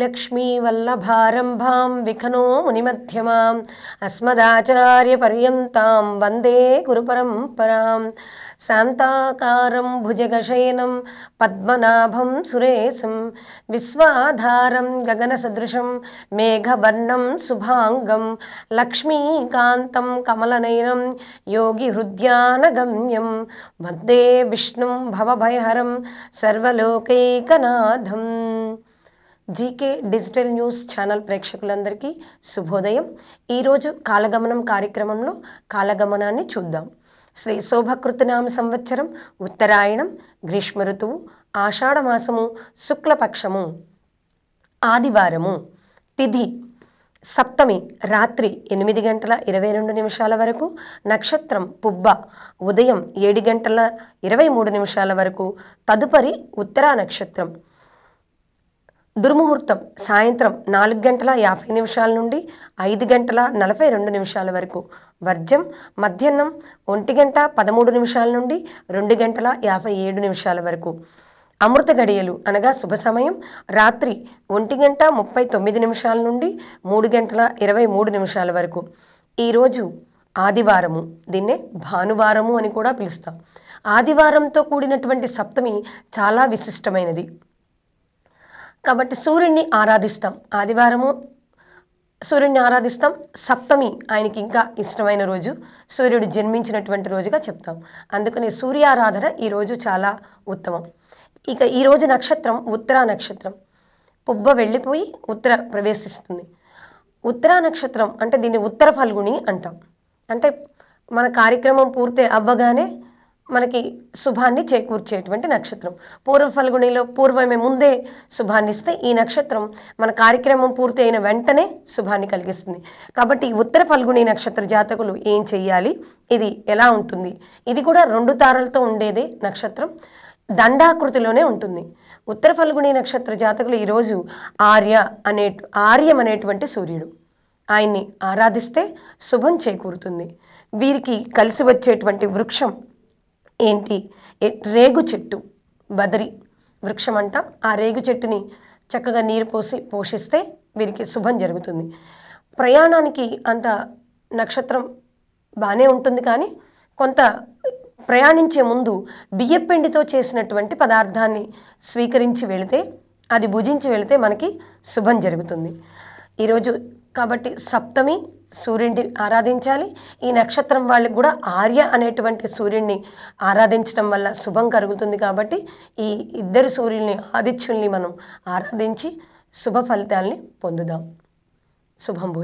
लक्ष्मीवल्लभारम्भां विखनो मुनिमध्यमाम् अस्मदाचार्यपर्यन्तां वन्दे गुरुपरम्परां सांताकारं भुजगशयनं पद्मनाभं सुरेशं विश्वाधारं गगनसदृशं मेघवर्णं शुभाङ्गं लक्ष्मीकान्तं कमलनयनं योगिहृद्यानगम्यं मध्ये विष्णुं भवभयहरं सर्वलोकैकनाथम् జీకే డిజిటల్ న్యూస్ ఛానల్ ప్రేక్షకులందరికీ శుభోదయం ఈరోజు కాలగమనం కార్యక్రమంలో కాలగమనాన్ని చూద్దాం శ్రీ శోభకృతనామ సంవత్సరం ఉత్తరాయణం గ్రీష్మ ఋతువు ఆషాఢమాసము శుక్లపక్షము ఆదివారము తిథి సప్తమి రాత్రి ఎనిమిది గంటల ఇరవై రెండు నిమిషాల వరకు నక్షత్రం పుబ్బ ఉదయం ఏడు గంటల ఇరవై మూడు నిమిషాల వరకు తదుపరి ఉత్తరా నక్షత్రం దుర్ముహూర్తం సాయంత్రం నాలుగు గంటల యాభై నిమిషాల నుండి ఐదు గంటల నలభై రెండు నిమిషాల వరకు వర్జం మధ్యాహ్నం ఒంటి గంట పదమూడు నిమిషాల నుండి రెండు గంటల యాభై ఏడు నిమిషాల వరకు అమృత గడియలు అనగా శుభ సమయం రాత్రి ఒంటి గంట ముప్పై తొమ్మిది నిమిషాల నుండి మూడు గంటల ఇరవై మూడు నిమిషాల వరకు ఈరోజు ఆదివారము దీన్నే భానువారము అని కూడా పిలుస్తాం ఆదివారంతో కూడినటువంటి సప్తమి చాలా విశిష్టమైనది కాబట్టి సూర్యుడిని ఆరాధిస్తాం ఆదివారము సూర్యుడిని ఆరాధిస్తాం సప్తమి ఆయనకి ఇంకా ఇష్టమైన రోజు సూర్యుడు జన్మించినటువంటి రోజుగా చెప్తాం అందుకనే సూర్యారాధన ఈరోజు చాలా ఉత్తమం ఇక ఈరోజు నక్షత్రం ఉత్తరా నక్షత్రం పుబ్బ వెళ్ళిపోయి ఉత్తర ప్రవేశిస్తుంది ఉత్తరా నక్షత్రం అంటే దీన్ని ఉత్తర ఫల్గుని అంటాం అంటే మన కార్యక్రమం పూర్తి అవ్వగానే మనకి శుభాన్ని చేకూర్చేటువంటి నక్షత్రం పూర్వ ఫల్గుణిలో పూర్వమే ముందే శుభాన్ని ఇస్తే ఈ నక్షత్రం మన కార్యక్రమం పూర్తి అయిన వెంటనే శుభాన్ని కలిగిస్తుంది కాబట్టి ఉత్తర ఫల్గుణి నక్షత్ర జాతకులు ఏం చేయాలి ఇది ఎలా ఉంటుంది ఇది కూడా రెండు తారలతో ఉండేదే నక్షత్రం దండాకృతిలోనే ఉంటుంది ఉత్తర ఫల్గుణి నక్షత్ర జాతకులు ఈరోజు ఆర్య అనే ఆర్యం అనేటువంటి సూర్యుడు ఆయన్ని ఆరాధిస్తే శుభం చేకూరుతుంది వీరికి కలిసి వచ్చేటువంటి వృక్షం ఏంటి రేగు చెట్టు బదరి వృక్షం అంట ఆ రేగు చెట్టుని చక్కగా నీరు పోసి పోషిస్తే వీరికి శుభం జరుగుతుంది ప్రయాణానికి అంత నక్షత్రం బాగానే ఉంటుంది కానీ కొంత ప్రయాణించే ముందు బియ్యపిండితో చేసినటువంటి పదార్థాన్ని స్వీకరించి వెళితే అది భుజించి వెళితే మనకి శుభం జరుగుతుంది ఈరోజు కాబట్టి సప్తమి సూర్యుడిని ఆరాధించాలి ఈ నక్షత్రం వాళ్ళకి కూడా ఆర్య అనేటువంటి సూర్యుడిని ఆరాధించడం వల్ల శుభం కలుగుతుంది కాబట్టి ఈ ఇద్దరు సూర్యుల్ని ఆదిత్యుల్ని మనం ఆరాధించి శుభ ఫలితాల్ని పొందుదాం శుభం భూయ